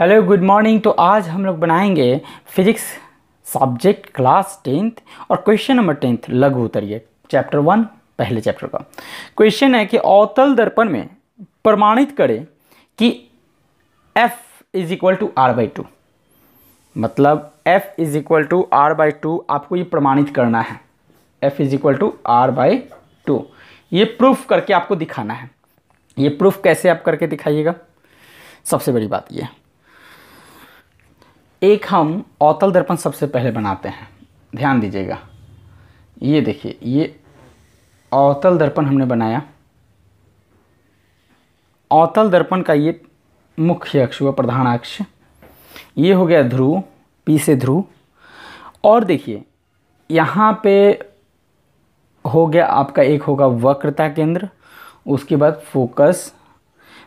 hello good morning तो आज हम लोग बनाएंगे फिजिक्स सब्जेक्ट क्लास टेंथ और क्वेश्चन नंबर टेंथ लघु उतरिए चैप्टर वन पहले चैप्टर का क्वेश्चन है कि अवतल दर्पण में प्रमाणित करें कि f is equal to R by two मतलब f is equal to R by two आपको ये प्रमाणित करना है f is equal to R by two ये प्रूफ करके आपको दिखाना है ये प्रूफ कैसे आप करके दिखाइएगा सबसे बड़ी बात यह है एक हम अवतल दर्पण सबसे पहले बनाते हैं ध्यान दीजिएगा ये देखिए ये अवतल दर्पण हमने बनाया अवतल दर्पण का ये मुख्य अक्ष हुआ प्रधान अक्ष ये हो गया ध्रुव पी से ध्रुव और देखिए यहाँ पे हो गया आपका एक होगा वक्रता केंद्र उसके बाद फोकस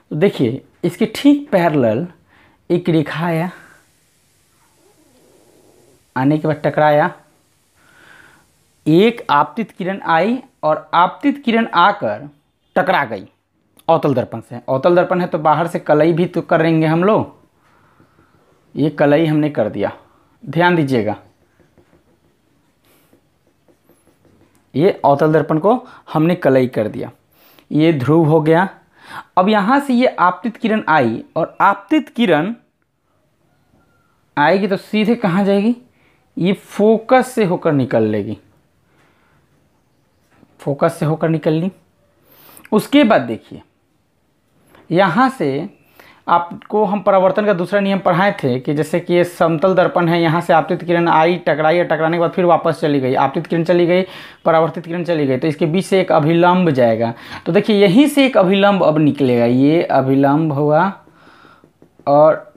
तो देखिए इसके ठीक पैरल एक रेखा आया आने के बाद टकराया एक आपतित किरण आई और आपतित किरण आकर टकरा गई अवतल दर्पण से अवतल दर्पण है तो बाहर से कलई भी तो करेंगे हम लोग ये कलई हमने कर दिया ध्यान दीजिएगा ये अवतल दर्पण को हमने कलई कर दिया ये ध्रुव हो गया अब यहाँ से ये आपतित किरण आई और आपतित किरण आएगी तो सीधे कहाँ जाएगी ये फोकस से होकर निकल लेगी फोकस से होकर निकल ली उसके बाद देखिए यहाँ से आपको हम परावर्तन का दूसरा नियम पढ़ाए थे कि जैसे कि ये समतल दर्पण है यहाँ से आपतित किरण आई टकराई या टकराने के बाद फिर वापस चली गई आपतित किरण चली गई परावर्तित किरण चली गई तो इसके बीच से एक अभिलंब जाएगा तो देखिए यहीं से एक अभिलंब अब निकलेगा ये अभिलंब हुआ और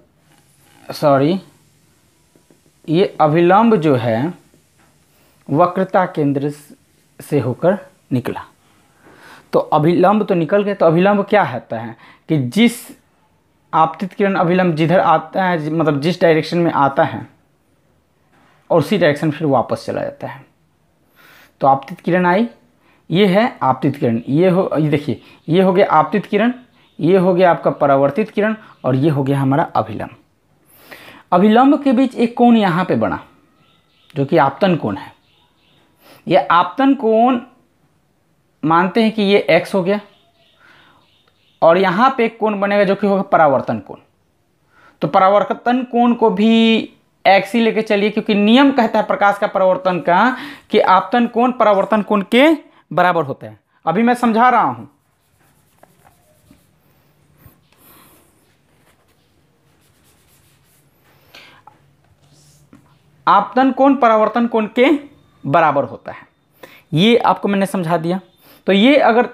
सॉरी ये अभिलंब जो है वक्रता केंद्र से होकर निकला तो अभिलंब तो निकल गए तो अभिलंब क्या होता है कि जिस आपतित किरण अभिलंब जिधर आता है मतलब जिस डायरेक्शन में आता है और उसी डायरेक्शन फिर वापस चला जाता है तो आपतित किरण आई ये है आपतित किरण ये हो ये देखिए ये हो गया आपतित किरण ये हो गया आपका परावर्तित किरण और ये हो गया हमारा अभिलंब अभिलंब के बीच एक कोण यहाँ पे बना जो कि आपतन कोण है यह आपतन कोण मानते हैं कि ये एक्स हो गया और यहाँ पे एक कोण बनेगा जो कि होगा परावर्तन कोण तो परावर्तन कोण को भी एक्स ही लेके चलिए क्योंकि नियम कहता है प्रकाश का परावर्तन का कि आपतन कोण परावर्तन कोण के बराबर होता है अभी मैं समझा रहा हूँ आपतन कोण परावर्तन कोण के बराबर होता है ये आपको मैंने समझा दिया तो ये अगर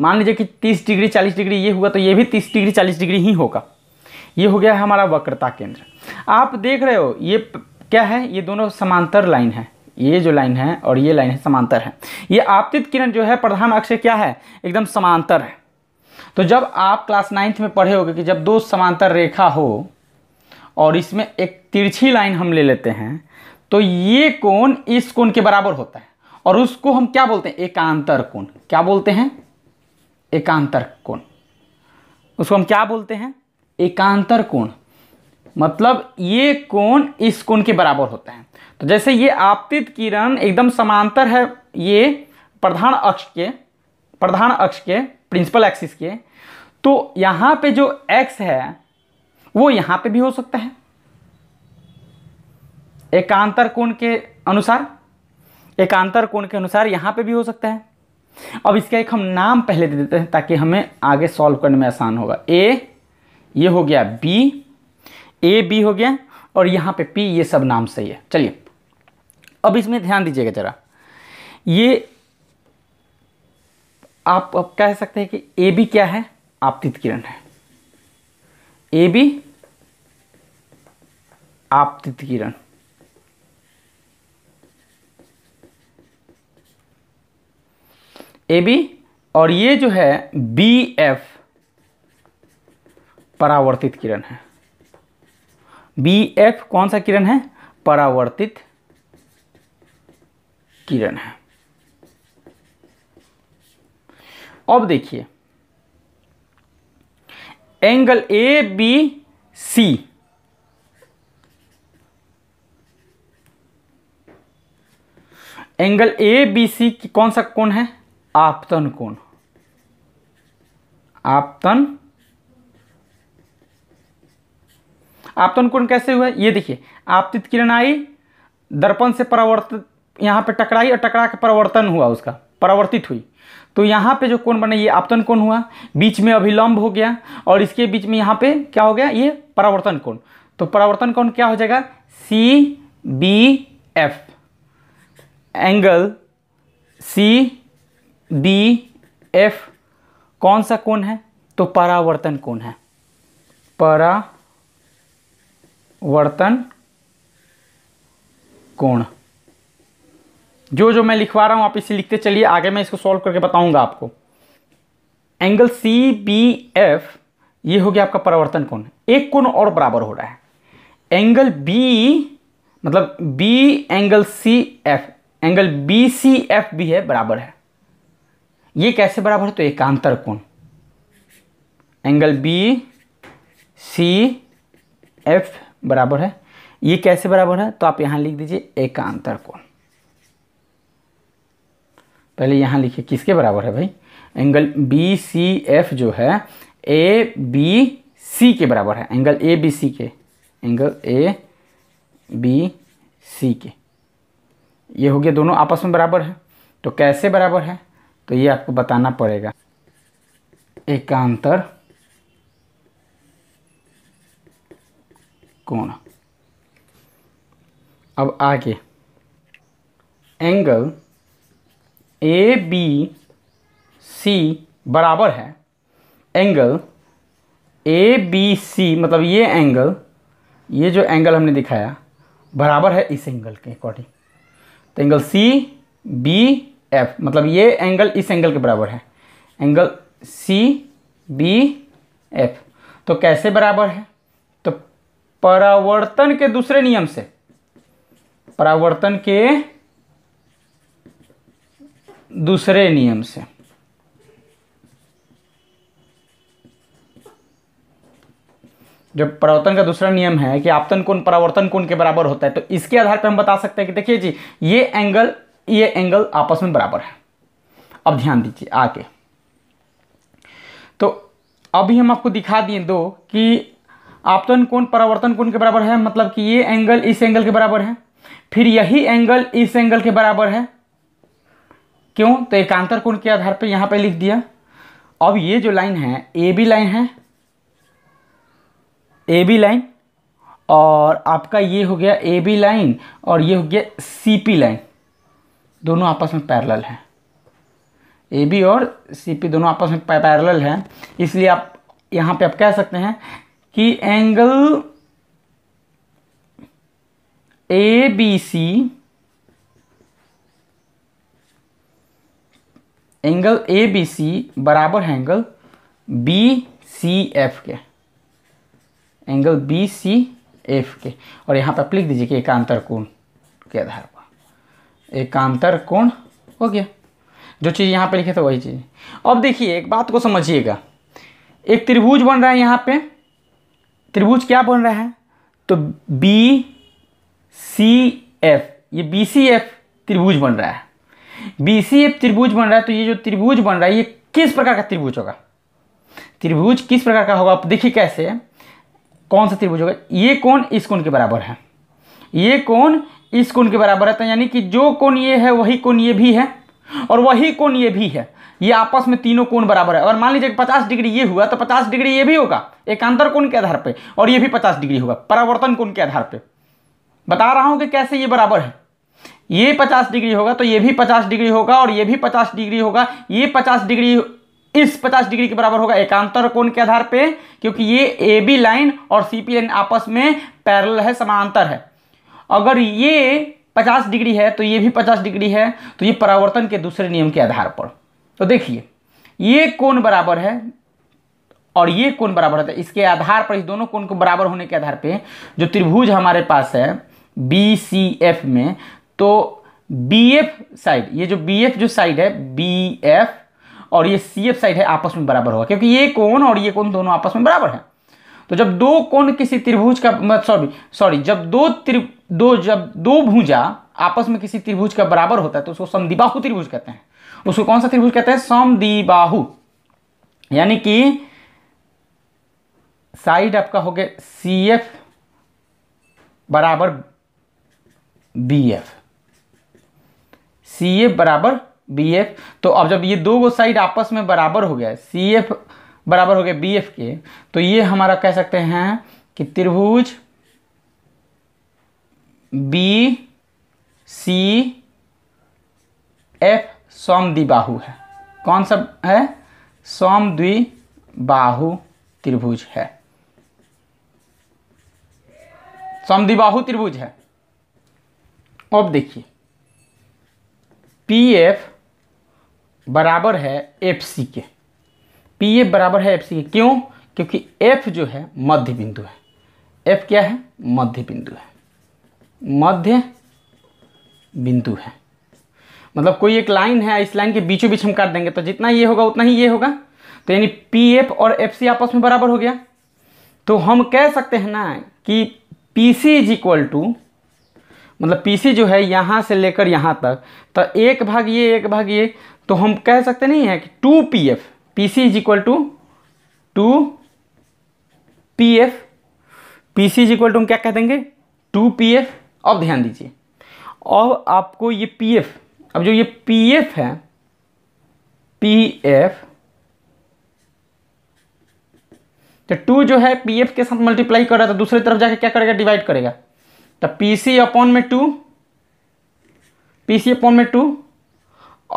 मान लीजिए कि 30 डिग्री 40 डिग्री ये हुआ तो ये भी 30 डिग्री 40 डिग्री ही होगा ये हो गया है हमारा वक्रता केंद्र आप देख रहे हो ये क्या है ये दोनों समांतर लाइन है ये जो लाइन है और ये लाइन है समांतर है ये आपतित किरण जो है प्रधान अक्ष क्या है एकदम समांतर है तो जब आप क्लास नाइन्थ में पढ़े होगे कि जब दो समांतर रेखा हो और इसमें एक तिरछी लाइन हम ले लेते हैं तो ये कोण इस कोण के बराबर होता है और उसको हम क्या बोलते हैं एकांतर कोण क्या बोलते हैं एकांतर कोण उसको हम क्या बोलते हैं एकांतर कोण मतलब ये कोण इस कोण के बराबर होता है तो जैसे ये आपतित किरण एकदम समांतर है ये प्रधान अक्ष के प्रधान अक्ष के प्रिंसिपल एक्सिस के तो यहाँ पे जो एक्स है वो यहां पे भी हो सकता है एकांतर कोण के अनुसार एकांतर कोण के अनुसार यहां पे भी हो सकता है अब इसका एक हम नाम पहले दे देते हैं ताकि हमें आगे सॉल्व करने में आसान होगा ए ये हो गया बी ए बी हो गया और यहां पे पी ये सब नाम सही है चलिए अब इसमें ध्यान दीजिएगा ज़रा ये आप, आप कह सकते हैं कि ए बी क्या है आपतित किरण है ए बी आपतित किरण ए बी और ये जो है बी एफ परावर्तित किरण है बी एफ कौन सा किरण है परावर्तित किरण है अब देखिए angle A B C angle A B C कौन सा कोण है आपतन कोण आपतन आपतन कोण कैसे हुआ ये देखिए आपतित किरण आई दर्पण से परावर्तित यहाँ पे टकराई और टकरा के परावर्तन हुआ उसका परावर्तित हुई तो यहां पे जो कोण बना ये आपतन कोण हुआ बीच में अभिलंब हो गया और इसके बीच में यहां पे क्या हो गया ये परावर्तन कोण तो परावर्तन कोण क्या हो जाएगा C B F angle C D F कौन सा कोण है तो परावर्तन कोण है परावर्तन कोण जो जो मैं लिखवा रहा हूं आप इसे लिखते चलिए आगे मैं इसको सॉल्व करके बताऊंगा आपको एंगल सी बी एफ ये हो गया आपका परावर्तन कोण एक कोण और बराबर हो रहा है एंगल बी मतलब B angle C F angle B C F भी है बराबर है ये कैसे बराबर है तो एकांतर कोण एंगल बी सी एफ बराबर है ये कैसे बराबर है तो आप यहाँ लिख दीजिए एकांतर कोण पहले यहाँ लिखिए किसके बराबर है भाई एंगल बी सी एफ जो है ए बी सी के बराबर है एंगल ए बी सी के एंगल ए बी सी के ये हो गया दोनों आपस में बराबर है तो कैसे बराबर है तो ये आपको बताना पड़ेगा एकांतर कोण अब आगे एंगल ए बी सी बराबर है एंगल ए बी सी मतलब ये एंगल ये जो एंगल हमने दिखाया बराबर है इस एंगल के अकॉर्डिंग तो एंगल सी बी एफ मतलब ये एंगल इस एंगल के बराबर है एंगल सी बी एफ तो कैसे बराबर है तो परावर्तन के दूसरे नियम से परावर्तन के दूसरे नियम से जो परावर्तन का दूसरा नियम है कि आपतन कोण परावर्तन कोण के बराबर होता है तो इसके आधार पर हम बता सकते हैं कि देखिए जी ये एंगल ये एंगल आपस में बराबर है अब ध्यान दीजिए आके तो अभी हम आपको दिखा दिए दो कि आपतन कोण परावर्तन कोण के बराबर है मतलब कि ये एंगल इस एंगल के बराबर है फिर यही एंगल इस एंगल के बराबर है क्यों तो एकांतर कोण के आधार पर यहां पर लिख दिया अब ये जो लाइन है ए बी लाइन है ए बी लाइन और आपका ये हो गया ए बी लाइन और ये हो गया सी पी लाइन दोनों आपस में पैरेलल हैं ए बी और सी पी दोनों आपस में पैरेलल हैं इसलिए आप यहाँ पे आप कह सकते हैं कि angle A B C angle A B C बराबर है एंगल बी सी एफ के एंगल बी सी एफ के और यहाँ पर आप लिख दीजिए कि एकांतर कोण के आधार पर एकांतर कोण हो गया जो चीज़ यहाँ पर लिखे थे वही चीज़ अब देखिए एक बात को समझिएगा एक त्रिभुज बन रहा है यहाँ पे त्रिभुज क्या बन रहा है तो बी सी एफ ये बी सी एफ त्रिभुज बन रहा है बी सी एफ त्रिभुज बन रहा है तो ये जो त्रिभुज बन रहा है ये किस प्रकार का त्रिभुज होगा त्रिभुज किस प्रकार का होगा आप देखिए कैसे कौन सा त्रिभुज होगा ये कौन इस कौन के बराबर है ये कौन इस कौन के बराबर है तो यानी कि जो कौन ये है वही कौन ये भी है और वही कौन ये भी है ये आपस में तीनों कोण बराबर है अगर मान लीजिए पचास डिग्री ये हुआ तो पचास डिग्री ये भी होगा एकांतर कोण के आधार पे और ये भी पचास डिग्री होगा परावर्तन कोण के आधार पे बता रहा हूं कि कैसे ये बराबर है ये पचास डिग्री होगा तो ये भी पचास डिग्री होगा और ये भी पचास डिग्री होगा ये पचास डिग्री इस 50 डिग्री के बराबर होगा एकांतर कोण के आधार पे क्योंकि ये ए बी लाइन और सी पी लाइन आपस में पैरल है समांतर है अगर ये 50 डिग्री है तो ये भी 50 डिग्री है तो ये परावर्तन के दूसरे नियम के आधार पर तो देखिए ये कोण बराबर है और ये कोण बराबर है तो इसके आधार पर इस दोनों कोण को बराबर होने के आधार पर जो त्रिभुज हमारे पास है बी सी एफ में तो बी एफ साइड ये जो बी एफ जो साइड है बी एफ और ये सी एफ साइड है आपस में बराबर होगा क्योंकि ये कोण और ये कोण दोनों आपस में बराबर है तो जब दो कोण किसी त्रिभुज का सॉरी सॉरी जब दो त्रि दो जब दो भुजा आपस में किसी त्रिभुज का बराबर होता है तो उसको समदिबाहु त्रिभुज कहते हैं उसको कौन सा त्रिभुज कहते हैं समदिबाहु यानी कि साइड आपका हो गया सी एफ बराबर बी एफ सी एफ बराबर बी एफ तो अब जब ये दो साइड आपस में बराबर हो गया सी एफ बराबर हो गया बी एफ के तो ये हमारा कह सकते हैं कि त्रिभुज बी सी एफ सोम दिबाहू है कौन सा है सोम द्विबाहु त्रिभुज है सोम द्विबाहु त्रिभुज है अब देखिए पी एफ बराबर है एफ सी के पी एफ बराबर है एफ सी के क्यों क्योंकि एफ जो है मध्य बिंदु है एफ क्या है मध्य बिंदु है मध्य बिंदु है मतलब कोई एक लाइन है इस लाइन के बीचों बीच हम काट देंगे तो जितना ये होगा उतना ही ये होगा तो यानी पी एफ और एफ सी आपस में बराबर हो गया तो हम कह सकते हैं ना कि P C is equal to मतलब पीसी जो है यहाँ से लेकर यहाँ तक तो एक भाग ये एक भाग ये तो हम कह सकते नहीं है कि two P F P C is equal to two P F P C is equal to हम क्या कह देंगे टू पी एफ अब ध्यान दीजिए अब आपको ये पी एफ अब जो ये पी एफ है पी एफ तो टू जो है पी एफ के साथ मल्टीप्लाई कर रहा है तो दूसरी तरफ जाके क्या करेगा डिवाइड करेगा तो पी सी अपॉन में टू पी सी अपॉन में टू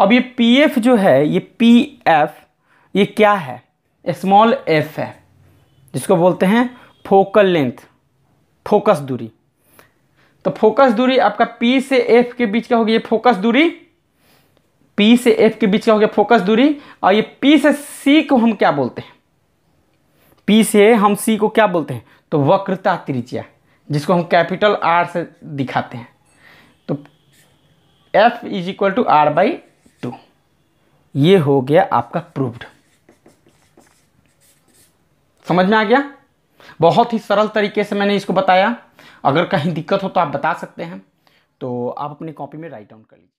अब ये पी एफ जो है ये पी एफ ये क्या है स्मॉल एफ है जिसको बोलते हैं फोकल लेंथ फोकस दूरी तो फोकस दूरी आपका पी से एफ के बीच का होगी ये फोकस दूरी पी से एफ के बीच का हो गया फोकस दूरी और ये पी से सी को हम क्या बोलते हैं पी से हम सी को क्या बोलते हैं तो वक्रता त्रिज्या जिसको हम कैपिटल आर से दिखाते हैं तो F is equal to R by two ये हो गया आपका प्रूव्ड समझ में आ गया बहुत ही सरल तरीके से मैंने इसको बताया अगर कहीं दिक्कत हो तो आप बता सकते हैं तो आप अपनी कॉपी में राइट डाउन कर लीजिए